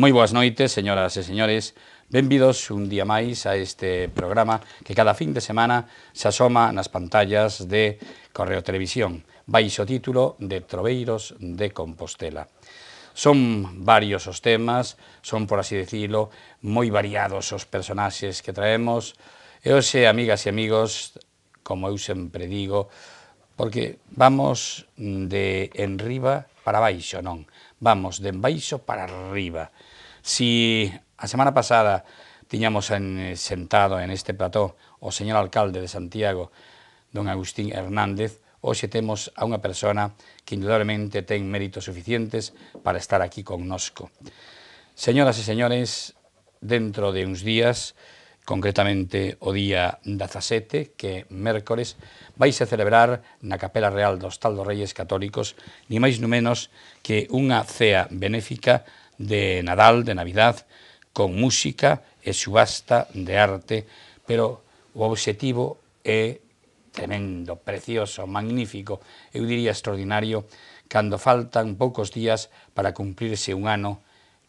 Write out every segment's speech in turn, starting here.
Moi boas noites, señoras e señores. Benvidos un día máis a este programa que cada fin de semana se asoma nas pantallas de Correo Televisión, baixo título de Troveiros de Compostela. Son varios os temas, son, por así decirlo, moi variados os personaxes que traemos. E hoxe, amigas e amigos, como eu sempre digo, porque vamos de enriba para baixo, non, vamos de baixo para arriba. Si a semana pasada tiñamos en, sentado en este plató o señor alcalde de Santiago, don Agustín Hernández, hoxe temos a unha persona que indudablemente ten méritos suficientes para estar aquí connosco. Señoras e señores, dentro de uns días, concretamente o día 17, que é mércores, vais a celebrar na Capela Real do Hostal dos Reyes Católicos, ni máis ni menos que unha cea benéfica de Nadal, de Navidad, con música e subasta de arte, pero o obxectivo é tremendo, precioso, magnífico, eu diría extraordinario, cando faltan poucos días para cumprirse un ano,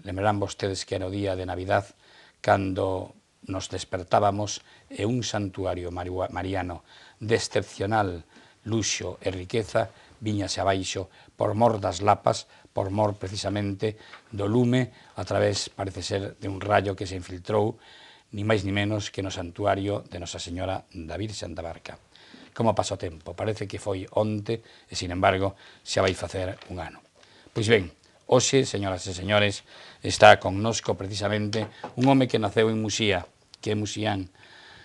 lembrarán vostedes que era o día de Navidad, cando nos despertábamos e un santuario mariano de excepcional luxo e riqueza viñase abaixo por mor das lapas, por mor precisamente do lume, a través, parece ser, de un rayo que se infiltrou, ni máis ni menos que no santuario de Nosa Señora da Virxen da Barca. Como pasou tempo? Parece que foi onte e, sin embargo, xa vai facer un ano. Pois ben, hoxe, señoras e señores, está connosco precisamente un home que naceu en Muxía, que é muxián,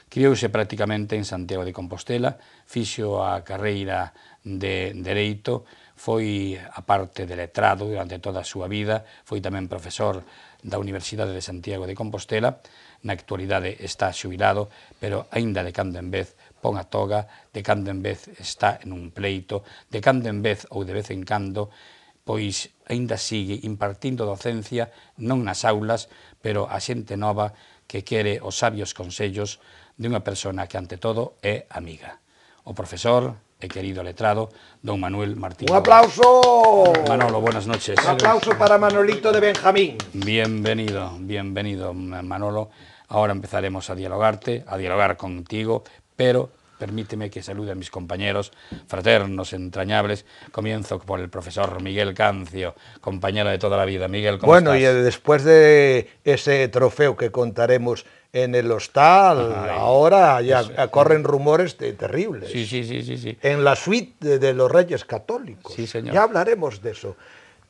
Criouse prácticamente en Santiago de Compostela, fixo a carreira de Dereito, foi a parte de letrado durante toda a súa vida, foi tamén profesor da Universidade de Santiago de Compostela, na actualidade está xubilado, pero aínda de cando en vez pon a toga, de cando en vez está en un pleito, de cando en vez ou de vez en cando, pois aínda sigue impartindo docencia, non nas aulas, pero a xente nova que quere os sabios consellos dunha persona que, ante todo, é amiga. O profesor e querido letrado, don Manuel Martín. ¡Un aplauso! Manolo, buenas noches. Un aplauso para Manolito de Benjamín. Bienvenido, bienvenido, Manolo. Ahora empezaremos a dialogarte, a dialogar contigo, pero Permíteme que salude a mis compañeros, fraternos, entrañables. Comienzo por el profesor Miguel Cancio, compañero de toda la vida. Miguel, ¿cómo Bueno, y después de ese trofeo que contaremos en el hostal, ahora ya corren rumores de terribles. Sí, sí, sí, sí, sí, En la suite de, de los Reyes Católicos. Sí, señor. Ya hablaremos de eso.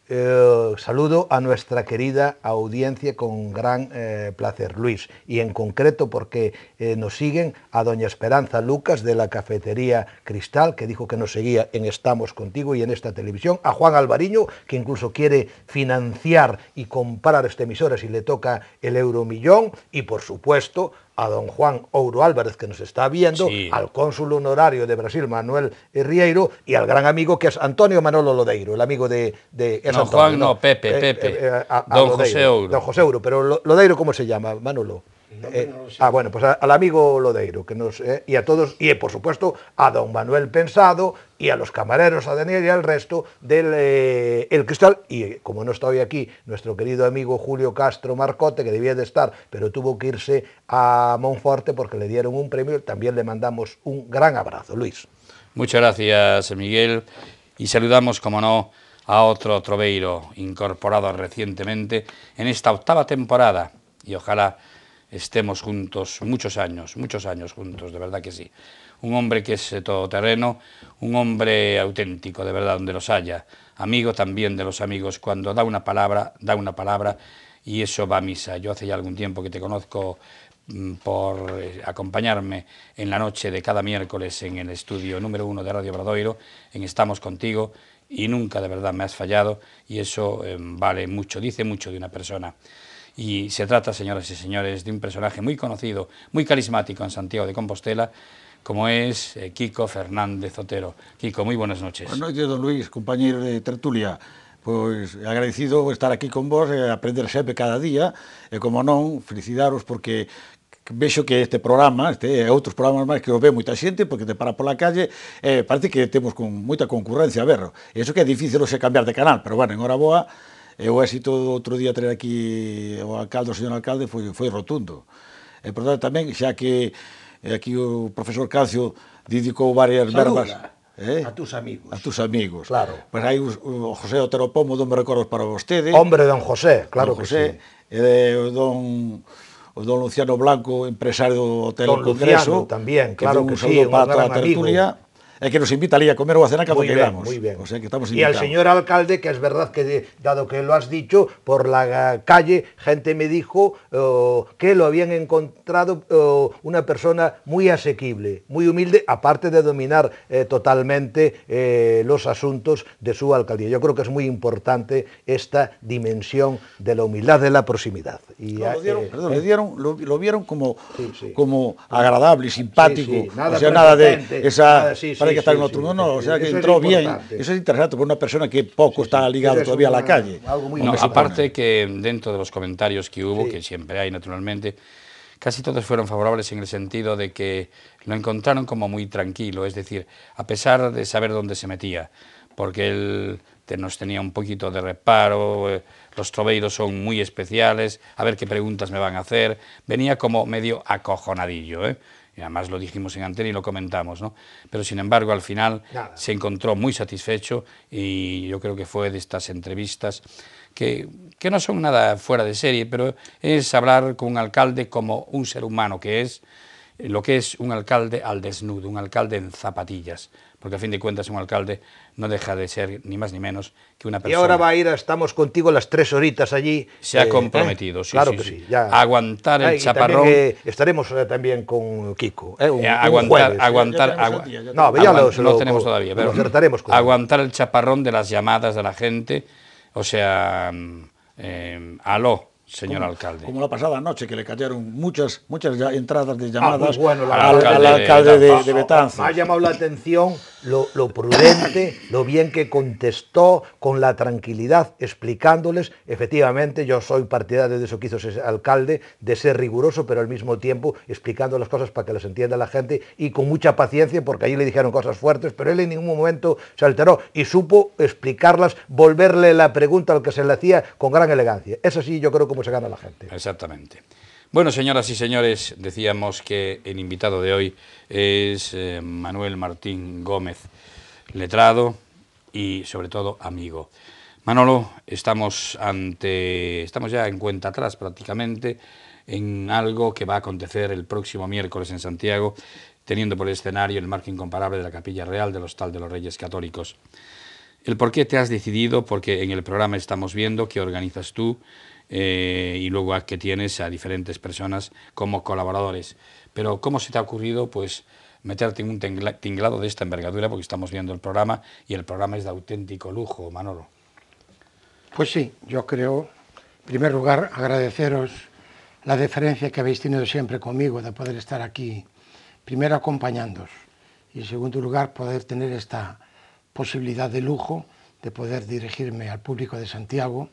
Eh, saludo a nuestra querida audiencia con gran eh, placer, Luis, y en concreto porque eh, nos siguen a doña Esperanza Lucas de la Cafetería Cristal, que dijo que nos seguía en Estamos Contigo y en esta televisión, a Juan Alvariño, que incluso quiere financiar y comprar esta emisora si le toca el euromillón, y por supuesto a don Juan Ouro Álvarez, que nos está viendo, al cónsul honorario de Brasil, Manuel Rieiro, y al gran amigo que es Antonio Manolo Lodeiro, el amigo de... de Juan, no, Pepe, eh, Pepe. Eh, eh, don José Don José Ouro, pero Lodeiro, ¿cómo se llama, Manolo? Eh, ah, bueno, pues al amigo Lodeiro que nos, eh, y a todos, y por supuesto a don Manuel Pensado y a los camareros, a Daniel y al resto del eh, El Cristal. Y como no está hoy aquí nuestro querido amigo Julio Castro Marcote, que debía de estar, pero tuvo que irse a Monforte porque le dieron un premio, también le mandamos un gran abrazo, Luis. Muchas gracias, Miguel. Y saludamos, como no, a otro Troveiro incorporado recientemente en esta octava temporada. Y ojalá estemos juntos muchos años, muchos años juntos, de verdad que sí. Un hombre que es eh, todoterreno, un hombre auténtico, de verdad, donde los haya, amigo también de los amigos, cuando da una palabra, da una palabra y eso va a misa. Yo hace ya algún tiempo que te conozco mm, por eh, acompañarme en la noche de cada miércoles en el estudio número uno de Radio Bradoiro, en Estamos Contigo, y nunca de verdad me has fallado y eso em, vale mucho, dice mucho de una persona. Y se trata, señoras y señores, de un personaje muy conocido, muy carismático en Santiago de Compostela, como es eh, Kiko Fernández Otero. Kiko, muy buenas noches. Buenas noches, don Luis, compañero de tertulia. Pois agradecido estar aquí con vos e eh, aprender sempre cada día e como non, felicidaros porque vexo que este programa, este e outros programas máis que o ve moita xente porque te para pola calle, eh, parece que temos con moita concurrencia, a verlo. e iso que é difícil o se cambiar de canal, pero bueno, en hora boa, E o éxito do outro día traer aquí o alcalde, o señor alcalde, foi, foi rotundo. E, por tanto, tamén, xa que eh, aquí o profesor Calcio dedicou varias Saluda. verbas... Eh? A tus amigos. A tus amigos. Claro. Pois pues hai o, José Otero Pomo, don recordos para vostede. Hombre, don José, claro don José, que sí. E o don o don Luciano Blanco, empresario do Hotel don Congreso. Luciano tamén, claro que, que sí, un gran amigo. Es que nos invita a comer o a cenar cuando muy Y al señor alcalde, que es verdad que, dado que lo has dicho, por la calle gente me dijo eh, que lo habían encontrado eh, una persona muy asequible, muy humilde, aparte de dominar eh, totalmente los asuntos de su alcaldía. Yo creo que es muy importante esta dimensión de la humildad, de la proximidad. lo, dieron, lo, vieron como, como agradable, simpático, Nada de esa que está en otro. no, no, o sea que entró bien. Eso es interesante para una persona que poco está ligado todavía a la calle. aparte que dentro de los comentarios que hubo, que siempre hay naturalmente, casi todos fueron favorables en el sentido de que lo encontraron como muy tranquilo, es decir, a pesar de saber dónde se metía, porque él nos tenía un poquito de reparo, eh, los troveiros son muy especiales, a ver qué preguntas me van a hacer, venía como medio acojonadillo, ¿eh? y además lo dijimos en antena y lo comentamos, ¿no? Pero sin embargo, al final se encontró muy satisfecho y yo creo que fue de estas entrevistas que, que, no son nada fuera de serie, pero es hablar con un alcalde como un ser humano que es, lo que es un alcalde al desnudo, un alcalde en zapatillas, porque a fin de cuentas un alcalde no deja de ser ni más ni menos que una persona. Y ahora va a ir, a, estamos contigo las tres horitas allí. Se ha eh, comprometido, ¿eh? sí, claro sí, Aguantar el ah, chaparrón. Eh, estaremos también con Kiko. aguantar, aguantar. no, ya lo, tenemos todavía, pero con aguantar el chaparrón de las llamadas de la gente, o sea, mm, aló Señor alcalde. Como la pasada noche, que le cayeron muchas muchas entradas de ah, llamadas pues bueno, al, alcalde, de, de, ha llamado la atención lo, prudente, lo bien que contestó, con la tranquilidad, explicándoles. Efectivamente, yo soy partidario de eso que hizo ese alcalde, de ser riguroso, pero al mismo tiempo explicando las cosas para que las entienda la gente y con mucha paciencia, porque allí le dijeron cosas fuertes, pero él en ningún momento se alteró y supo explicarlas, volverle la pregunta al que se le hacía con gran elegancia. Eso sí, yo creo que cómo a la gente. Exactamente. Bueno, señoras y señores, decíamos que el invitado de hoy es eh, Manuel Martín Gómez, letrado y sobre todo amigo. Manolo, estamos ante estamos ya en cuenta atrás prácticamente en algo que va a acontecer el próximo miércoles en Santiago, teniendo por escenario el marco incomparable de la Capilla Real del Hostal de los Reyes Católicos. El por qué te has decidido, porque en el programa estamos viendo que organizas tú eh, y luego a que tienes a diferentes personas como colaboradores. Pero ¿cómo se te ha ocurrido pues meterte en un tinglado de esta envergadura? Porque estamos viendo el programa y el programa es de auténtico lujo, Manolo. Pues sí, yo creo, en primer lugar, agradeceros la deferencia que habéis tenido siempre conmigo de poder estar aquí, primero acompañándos y en segundo lugar poder tener esta posibilidad de lujo de poder dirigirme al público de Santiago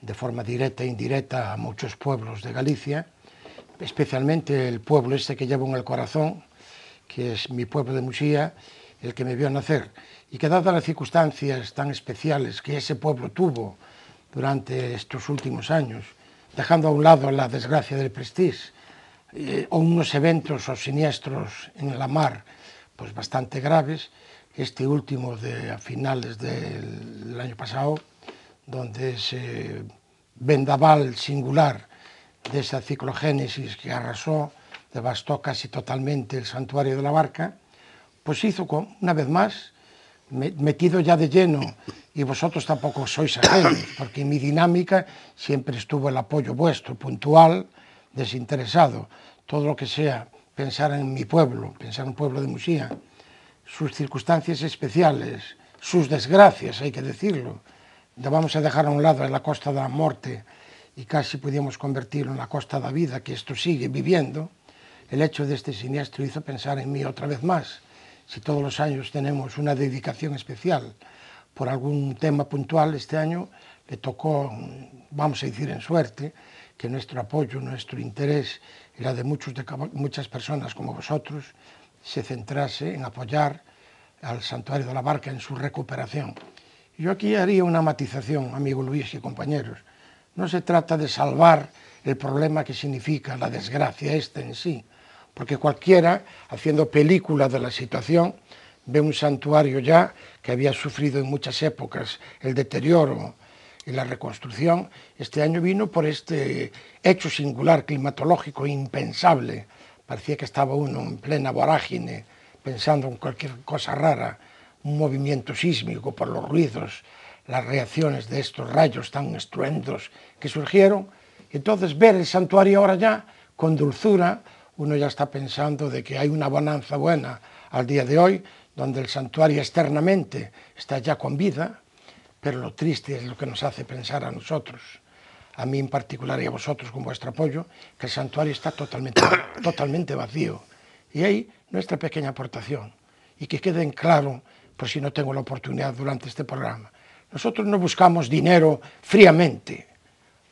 de forma directa e indirecta a muchos pueblos de Galicia, especialmente el pueblo este que llevo en el corazón, que es mi pueblo de Muxía, el que me vio nacer, y que dadas las circunstancias tan especiales que ese pueblo tuvo durante estos últimos años, dejando a un lado la desgracia del Prestige, eh, o unos eventos o siniestros en la mar pues bastante graves, este último de a finales del año pasado, donde ese vendaval singular de esa ciclogénesis que arrasó, devastó casi totalmente el santuario de la barca, pues hizo una vez más, metido ya de lleno, y vosotros tampoco sois ajenos, porque mi dinámica siempre estuvo el apoyo vuestro, puntual, desinteresado, todo lo que sea pensar en mi pueblo, pensar en un pueblo de Musía, sus circunstancias especiales, sus desgracias, hay que decirlo, la vamos a dejar a un lado en la costa de la muerte y casi pudimos convertirlo en la costa de la vida, que esto sigue viviendo, el hecho de este siniestro hizo pensar en mí otra vez más. Si todos los años tenemos una dedicación especial por algún tema puntual, este año le tocó, vamos a decir en suerte, que nuestro apoyo, nuestro interés y la de, muchos de muchas personas como vosotros se centrase en apoyar al Santuario de la Barca en su recuperación. Yo aquí haría una matización, amigo Luis y compañeros. No se trata de salvar el problema que significa la desgracia esta en sí, porque cualquiera, haciendo película de la situación, ve un santuario ya que había sufrido en muchas épocas el deterioro y la reconstrucción. Este año vino por este hecho singular climatológico impensable. Parecía que estaba uno en plena vorágine, pensando en cualquier cosa rara un movimiento sísmico por los ruidos, las reacciones de estos rayos tan estruendos que surgieron. entonces ver el santuario ahora ya con dulzura, uno ya está pensando de que hay una bonanza buena al día de hoy, donde el santuario externamente está ya con vida, pero lo triste es lo que nos hace pensar a nosotros, a mí en particular y a vosotros con vuestro apoyo, que el santuario está totalmente, vacío. Y ahí nuestra pequeña aportación, y que queden claro por si no tengo la oportunidad durante este programa. Nosotros no buscamos dinero fríamente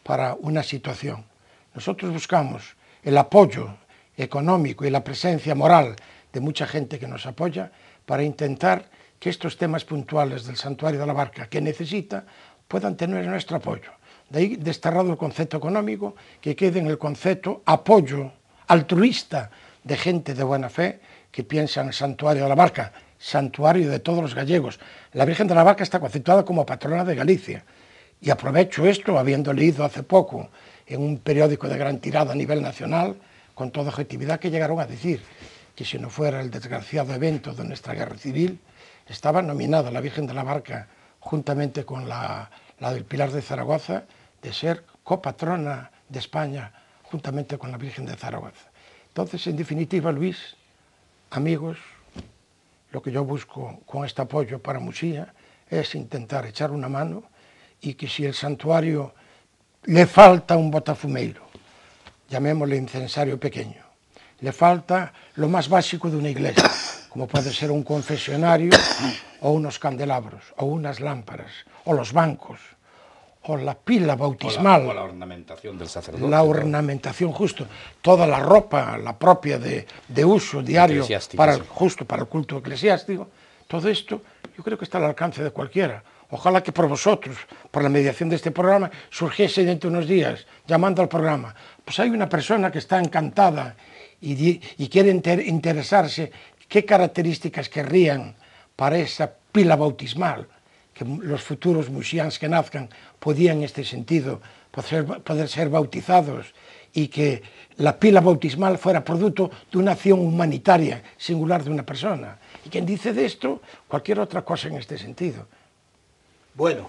para una situación. Nosotros buscamos el apoyo económico y la presencia moral de mucha gente que nos apoya para intentar que estos temas puntuales del santuario de la barca que necesita puedan tener nuestro apoyo. De ahí desterrado el concepto económico, que quede en el concepto apoyo altruista de gente de buena fe que piensa en el santuario de la barca, santuario de todos los gallegos. La Virgen de la Barca está constituida como patrona de Galicia. Y aprovecho esto, habiendo leído hace poco en un periódico de gran tirada a nivel nacional, con toda objetividad, que llegaron a decir que si no fuera el desgraciado evento de nuestra guerra civil, estaba nominada la Virgen de la Barca, juntamente con la, la del Pilar de Zaragoza, de ser copatrona de España, juntamente con la Virgen de Zaragoza. Entonces, en definitiva, Luis, amigos, lo que yo busco con este apoyo para Muxía es intentar echar una mano y que si el santuario le falta un botafumeiro, llamémosle incensario pequeño, le falta lo más básico de una iglesia, como puede ser un confesionario o unos candelabros o unas lámparas o los bancos, o la pila bautismal. la, ornamentación justo. Toda la ropa, la propia de, uso diario, para, justo para el culto eclesiástico. Todo esto yo creo que está al alcance de cualquiera. Ojalá que por vosotros, por la mediación de este programa, surgiese dentro de unos días, llamando al programa. Pues hay una persona que está encantada y, quiere interesarse qué características querrían para esa pila bautismal que los futuros musulmanes que nazcan podían en este sentido poder, ser bautizados y que la pila bautismal fuera producto de una acción humanitaria singular de una persona. Y quien dice de esto, cualquier otra cosa en este sentido. Bueno,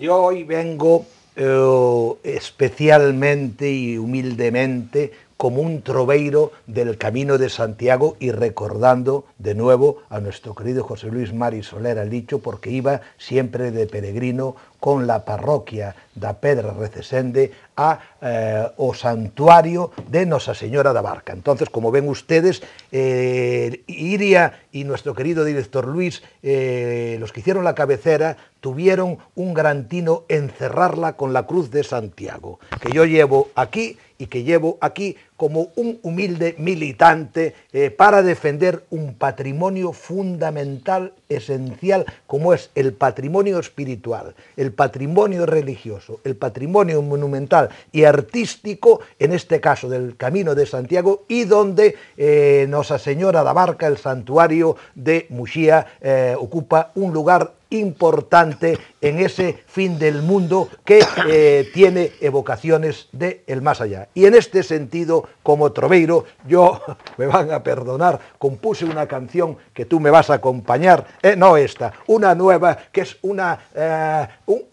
yo hoy vengo eh, especialmente y humildemente como un troveiro del camino de Santiago y recordando de nuevo a nuestro querido José Luis Mari Solera Licho, porque iba siempre de peregrino con la parroquia da Pedra Recesende a eh, o santuario de Nuestra Señora da Barca. Entonces, como ven ustedes, eh, Iria y nuestro querido director Luis, eh, los que hicieron la cabecera, tuvieron un garantino encerrarla con la cruz de Santiago, que yo llevo aquí y que llevo aquí como un humilde militante eh, para defender un patrimonio fundamental, esencial, como es el patrimonio espiritual, el patrimonio religioso, el patrimonio monumental y artístico, en este caso del Camino de Santiago, y donde eh, Nuestra Señora de Barca, el santuario de Muxía, eh, ocupa un lugar importante en ese fin del mundo que eh, tiene evocaciones del más allá. Y en este sentido, como Troveiro, yo, me van a perdonar, compuse una canción que tú me vas a acompañar, eh, no esta, una nueva, que es una, eh,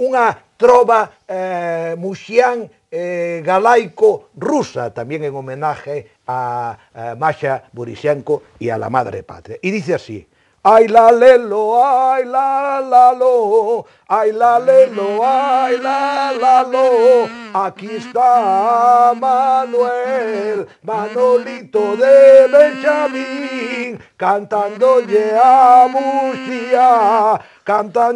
una trova eh, musián eh, galaico rusa, también en homenaje a, Masha Burisenko y a la madre patria. Y dice así. Ay la lelo, ay la la lo, ay la lelo, ay la la lo. Aquí está Manuel, Manolito de Benjamín cantando ya cantan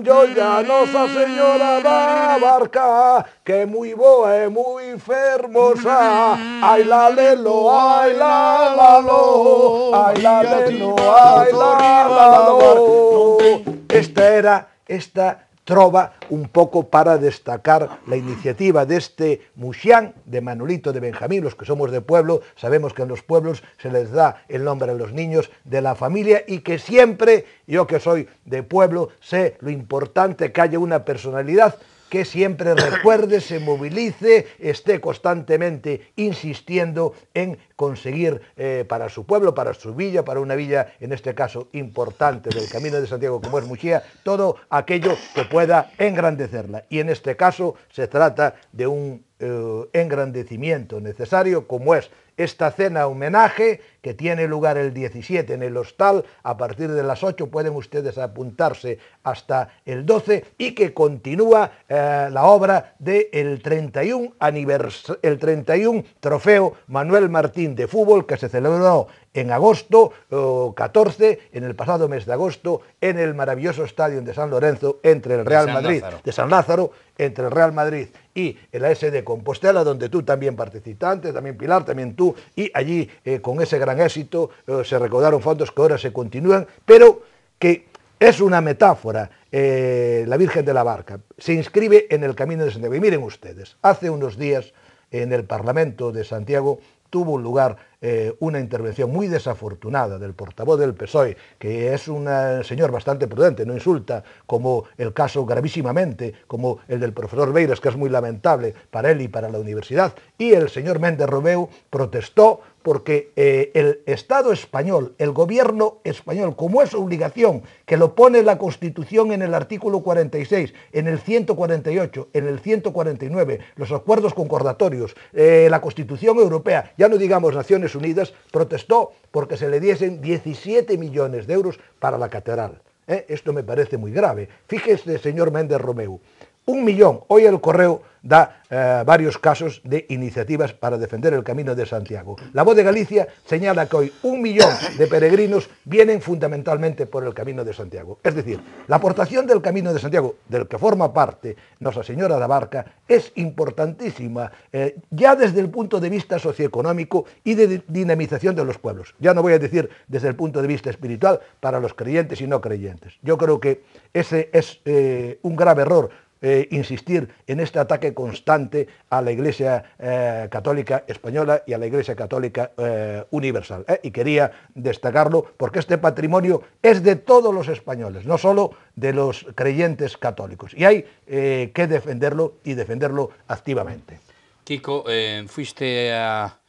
cantando ya Nosa Señora la Barca, que muy boa y muy fermosa, ay la lelo, ay la la lo, ay la ay la la lo. Esta era, esta trova un poco para destacar la iniciativa de este Muxián, de Manolito, de Benjamín, los que somos de pueblo, sabemos que en los pueblos se les da el nombre a los niños de la familia y que siempre, yo que soy de pueblo, sé lo importante que haya una personalidad que siempre recuerde, se movilice, esté constantemente insistiendo en conseguir eh, para su pueblo, para su villa, para una villa, en este caso importante del Camino de Santiago como es Mujía, todo aquello que pueda engrandecerla. Y en este caso se trata de un eh, engrandecimiento necesario como es esta cena homenaje que tiene lugar el 17 en el hostal a partir de las 8 pueden ustedes apuntarse hasta el 12 y que continúa eh, la obra del 31 el 31 trofeo Manuel Martín de fútbol que se celebró en agosto 14, en el pasado mes de agosto, en el maravilloso estadio de San Lorenzo, entre el Real Madrid, de San Lázaro, entre el Real Madrid y el AS de Compostela, donde tú también participantes, también Pilar, también tú, y allí eh, con ese gran éxito eh, se recordaron fondos que ahora se continúan, pero que es una metáfora eh, la Virgen de la Barca. Se inscribe en el camino de Santiago. Y miren ustedes, hace unos días en el Parlamento de Santiago tuvo lugar eh, una intervención muy desafortunada del portavoz del PSOE, que es un eh, señor bastante prudente, no insulta, como el caso gravísimamente, como el del profesor Beiras, que es muy lamentable para él y para la universidad, y el señor Méndez Romeu protestó porque eh, el Estado español, el gobierno español, como es obligación, que lo pone la Constitución en el artículo 46, en el 148, en el 149, los acuerdos concordatorios, eh, la Constitución Europea, ya no digamos Naciones Unidas, protestó porque se le diesen 17 millones de euros para la catedral. Eh, esto me parece muy grave. Fíjese, señor Méndez Romeu, un millón. Hoy el correo da eh, varios casos de iniciativas para defender el camino de Santiago. La voz de Galicia señala que hoy un millón de peregrinos vienen fundamentalmente por el camino de Santiago. Es decir, la aportación del camino de Santiago, del que forma parte Nuestra Señora de la Barca, es importantísima eh, ya desde el punto de vista socioeconómico y de dinamización de los pueblos. Ya no voy a decir desde el punto de vista espiritual para los creyentes y no creyentes. Yo creo que ese es eh, un grave error eh, insistir en este ataque constante a la Iglesia eh, Católica Española y a la Iglesia Católica eh, Universal. Y quería destacarlo porque este patrimonio es de todos los españoles, no solo de los creyentes católicos. Y hay que defenderlo y defenderlo activamente. Kiko, fuiste a...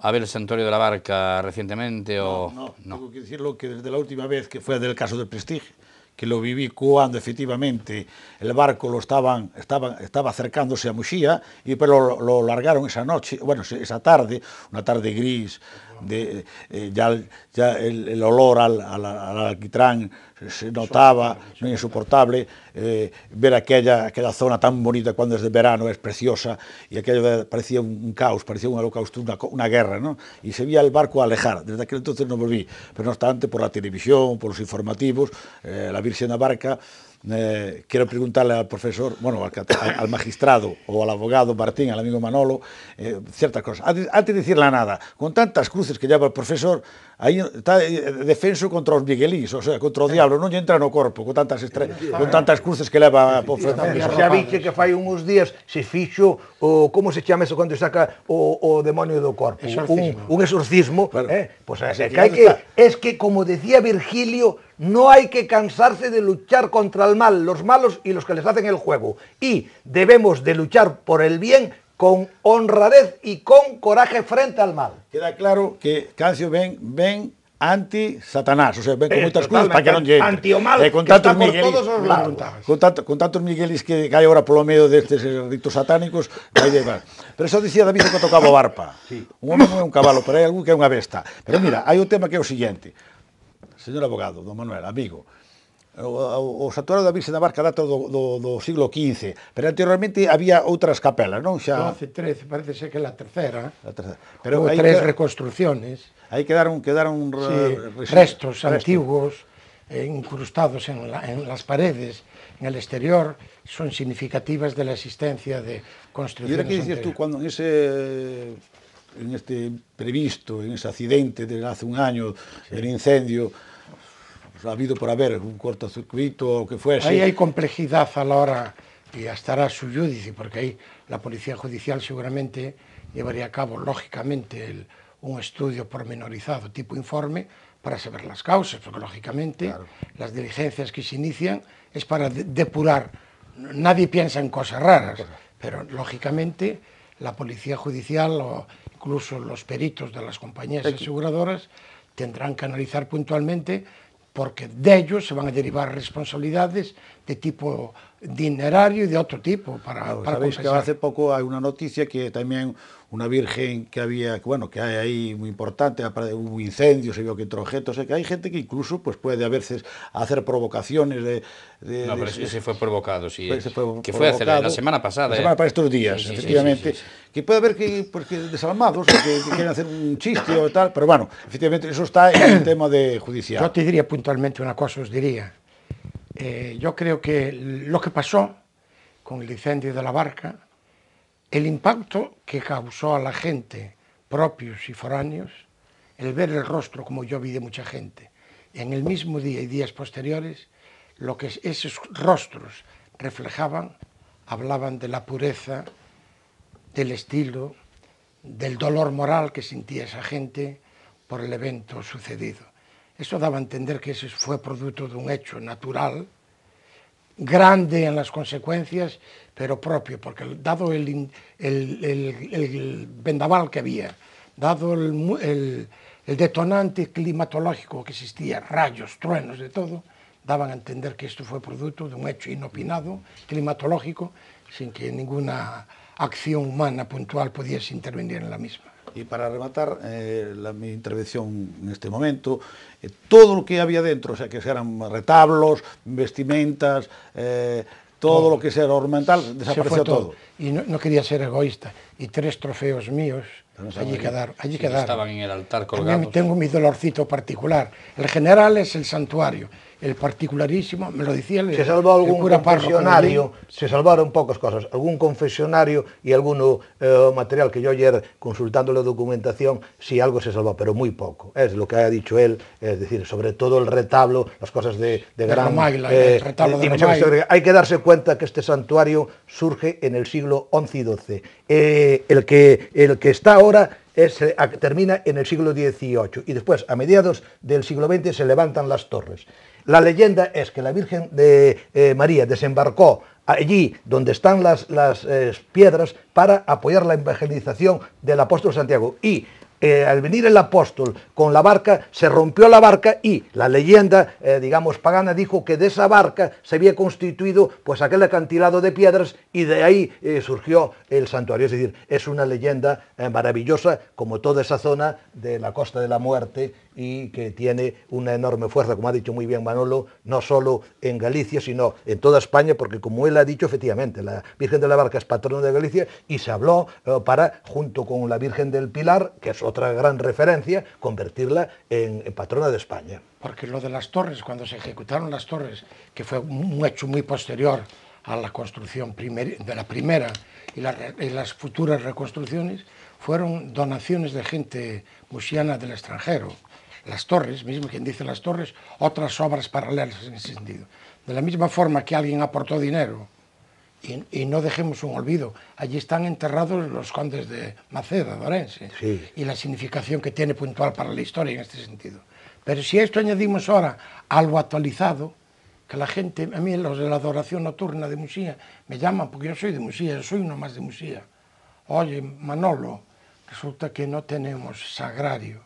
A ver el santuario de la barca recientemente o... No, no, que decirlo que desde la última vez que fue del caso del Prestige, que lo viví cuando efectivamente el barco lo estaban, estaban, estaba acercándose a Muxía, y pero lo, largaron esa noche, bueno, esa tarde, una tarde gris, de, eh, ya, el, olor al, al alquitrán se notaba no insoportable eh, ver aquella, aquela zona tan bonita cuando es de verano, es preciosa, e aquello parecía un, un caos, parecía un holocausto, una, una guerra, ¿no? e se vía el barco alejar, desde aquel entonces non volví, pero no obstante, por la televisión, por los informativos, eh, la Virgen da Barca, Eh, quero preguntarle ao profesor, bueno, al, al magistrado ou al abogado Martín, al amigo Manolo, eh, ciertas cosas. Antes, antes de decirle nada, con tantas cruces que lleva el profesor, aí está eh, defenso contra os miguelís, o sea, contra o diablo, non lle entra no corpo con tantas estre... con tantas cruces que leva po Fernández. Xa viche que fai uns días se fixo o como se chama eso quando saca o, o demonio do corpo, exorcismo. un, un exorcismo, claro. eh? Pois pues, é, que hai que es que como decía Virgilio, no hay que cansarse de luchar contra el mal, los malos y los que les hacen el juego. Y debemos de luchar por el bien con honradez y con coraje frente al mal. Queda claro que Cancio ven, ven anti Satanás, o sea, ven con eh, moitas cruzas para que non llegue. anti o mal, eh, con tantos que Miguel, todos os lados. Con, tanto, con tantos Miguelis que cae agora polo medio destes ritos satánicos, vai de mal. Pero eso dicía David que tocaba o barpa. Sí. Un home non é un cabalo, pero hai algún que é unha besta. Pero mira, hai o tema que é o seguinte. Señor abogado, don Manuel, amigo, o, o santuario da Virxe da Barca data do, do, do siglo XV, pero anteriormente había outras capelas, non? Xa 12, 13, parece ser que é a terceira. A terceira. Pero hai tres que... reconstrucciones. Aí quedaron quedaron sí, restos, restos antiguos eh, incrustados en, la, en las paredes, en el exterior, son significativas de la existencia de construcciones. E que dices tú quando en ese en este previsto, en ese accidente de hace un año, sí. del incendio, Pues, ha habido por haber un cortocircuito o que fuese. Ahí hay complejidad a la hora y a su juicio porque ahí la Policía Judicial seguramente llevaría a cabo, lógicamente, un estudio pormenorizado tipo informe para saber las causas, porque lógicamente las diligencias que se inician es para depurar. Nadie piensa en cosas raras, pero lógicamente la Policía Judicial o incluso los peritos de las compañías aseguradoras tendrán que analizar puntualmente porque dellos se van a derivar responsabilidades de tipo dinerario y de otro tipo para, que hace poco hay una noticia que también una virgen que había, bueno, que hay ahí muy importante, un incendio, se vio que entró que hay gente que incluso pues puede a veces hacer provocaciones de... no, pero ese fue provocado, sí. que fue la semana pasada. La ¿eh? semana para estos días, efectivamente. que puede haber que, pues, desalmados, que, quieren hacer un chiste o tal, pero bueno, efectivamente eso está en el tema de judicial. Yo te diría puntualmente una cosa, os diría. Eh, yo creo que lo que pasó con el incendio de la barca, el impacto que causó a la gente, propios y foráneos, el ver el rostro, como yo vi de mucha gente, en el mismo día y días posteriores, lo que esos rostros reflejaban, hablaban de la pureza, del estilo, del dolor moral que sentía esa gente por el evento sucedido. Eso daba a entender que eso fue producto de un hecho natural, grande en las consecuencias, pero propio, porque dado el vendaval que había, dado el, detonante climatológico que existía, rayos, truenos, de todo, daban a entender que esto fue producto de un hecho inopinado, climatológico, sin que ninguna acción humana puntual pudiese intervenir en la misma. Y para rematar eh, mi intervención en este momento, eh, todo lo que había dentro, o sea, que eran retablos, vestimentas, eh, todo, lo que sea ornamental, desapareció todo. Y no, quería ser egoísta. Y tres trofeos míos allí quedaron. Allí Estaban en el altar colgados. tengo mi dolorcito particular. El general es el santuario el particularísimo, me lo decía el, se algún se salvaron pocas cosas, algún confesionario y algún eh, material que yo ayer consultando la documentación, sí algo se salvó, pero muy poco, es lo que ha dicho él, es decir, sobre todo el retablo, las cosas de, gran eh, eh, Hay que darse cuenta que este santuario surge en el siglo XI y XII. el, que, el que está ahora termina en el siglo XVIII y después a mediados del siglo XX se levantan las torres. La leyenda es que la Virgen de eh, María desembarcó allí donde están las, las eh, piedras para apoyar la evangelización del apóstol Santiago y eh, al venir el apóstol con la barca, se rompió la barca y la leyenda, eh, digamos, pagana dijo que de esa barca se había constituido pues aquel acantilado de piedras y de ahí eh, surgió el santuario. Es decir, es una leyenda maravillosa como toda esa zona de la Costa de la Muerte y que tiene una enorme fuerza, como ha dicho muy bien Manolo, no solo en Galicia, sino en toda España, porque como él ha dicho, efectivamente, la Virgen de la Barca es patrona de Galicia y se habló para, junto con la Virgen del Pilar, que es otra gran referencia, convertirla en, patrona de España. Porque lo de las torres, cuando se ejecutaron las torres, que fue un hecho muy posterior a la construcción de la primera y, y, las futuras reconstrucciones, fueron donaciones de gente musiana del extranjero. Las torres, mismo quien dice las torres, otras obras paralelas en ese sentido. De la misma forma que alguien aportó dinero y, no dejemos un olvido. Allí están enterrados los condes de Maceda, de y la significación que tiene puntual para la historia en este sentido. Pero si a esto añadimos ahora algo actualizado, que la gente, a mí los de la adoración nocturna de Musía me llaman porque yo soy de Musía, yo soy uno más de Musía. Oye, Manolo, resulta que no tenemos sagrario,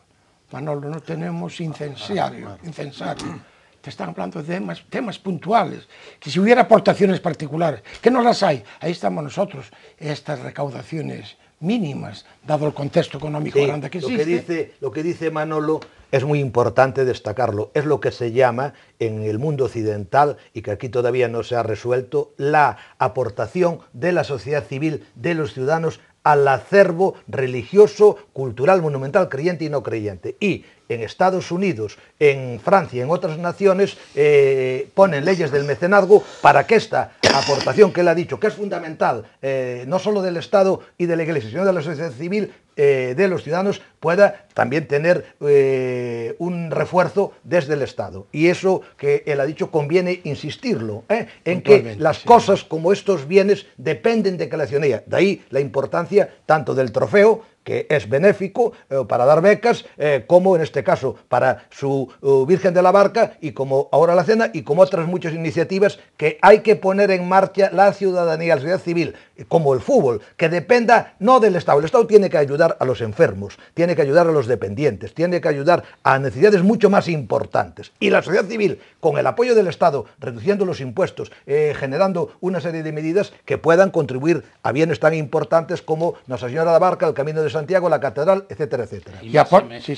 Manolo, no tenemos ah, incensario, incensario te están hablando de temas, puntuales, que si hubiera aportaciones particulares, que no las hay, ahí estamos nosotros, estas recaudaciones mínimas, dado el contexto económico grande que existe. Lo que, dice, lo que dice Manolo es muy importante destacarlo, es lo que se llama en el mundo occidental y que aquí todavía no se ha resuelto, la aportación de la sociedad civil, de los ciudadanos al acervo religioso, cultural, monumental, creyente y no creyente. Y en Estados Unidos, en Francia y en otras naciones eh, ponen leyes del mecenazgo para que esta aportación que él ha dicho, que es fundamental, eh, no solo del Estado y de la Iglesia, sino de la sociedad civil, eh, de los ciudadanos pueda también tener eh, un refuerzo desde el Estado. Y eso que él ha dicho conviene insistirlo, ¿eh? en que las cosas como estos bienes dependen de que la ciudadanía. De ahí la importancia tanto del trofeo que es benéfico eh, para dar becas, eh, como en este caso para su eh, Virgen de la Barca y como ahora la cena y como otras muchas iniciativas que hay que poner en marcha la ciudadanía, la sociedad civil, como el fútbol, que dependa no del Estado. El Estado tiene que ayudar a los enfermos, tiene que ayudar a los dependientes, tiene que ayudar a necesidades mucho más importantes. Y la sociedad civil, con el apoyo del Estado, reduciendo los impuestos, generando una serie de medidas que puedan contribuir a bienes tan importantes como Nuestra Señora de la Barca, el Camino de Santiago, la catedral, etcétera, etcétera. Y,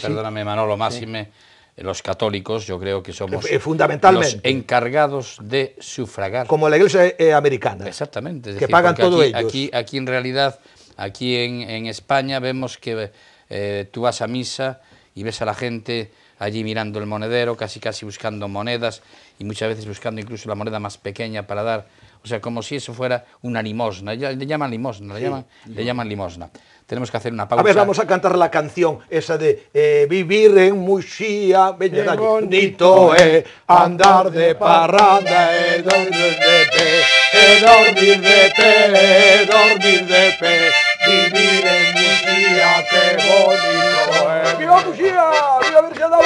perdóname Manolo, máxime, los católicos yo creo que somos eh, fundamentalmente encargados de sufragar. Como la iglesia eh, americana. Exactamente. que pagan todo aquí, Aquí, en realidad, aquí en, España vemos que eh, tú vas a misa y ves a la gente allí mirando el monedero, casi casi buscando monedas y muchas veces buscando incluso la moneda más pequeña para dar o sea, como si eso fuera una limosna. Le llaman limosna, le, llaman, limosna. Tenemos que hacer una pausa. A ver, vamos a cantar la canción esa de eh, Vivir en Muxía, Qué bonito es eh, andar de parranda, eh, dormir de pe, eh, dormir de pe, dormir de pe, vivir en Muxía, qué bonito es. ¡Viva Muxía! ¡Viva Virgen de la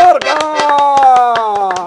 Barca!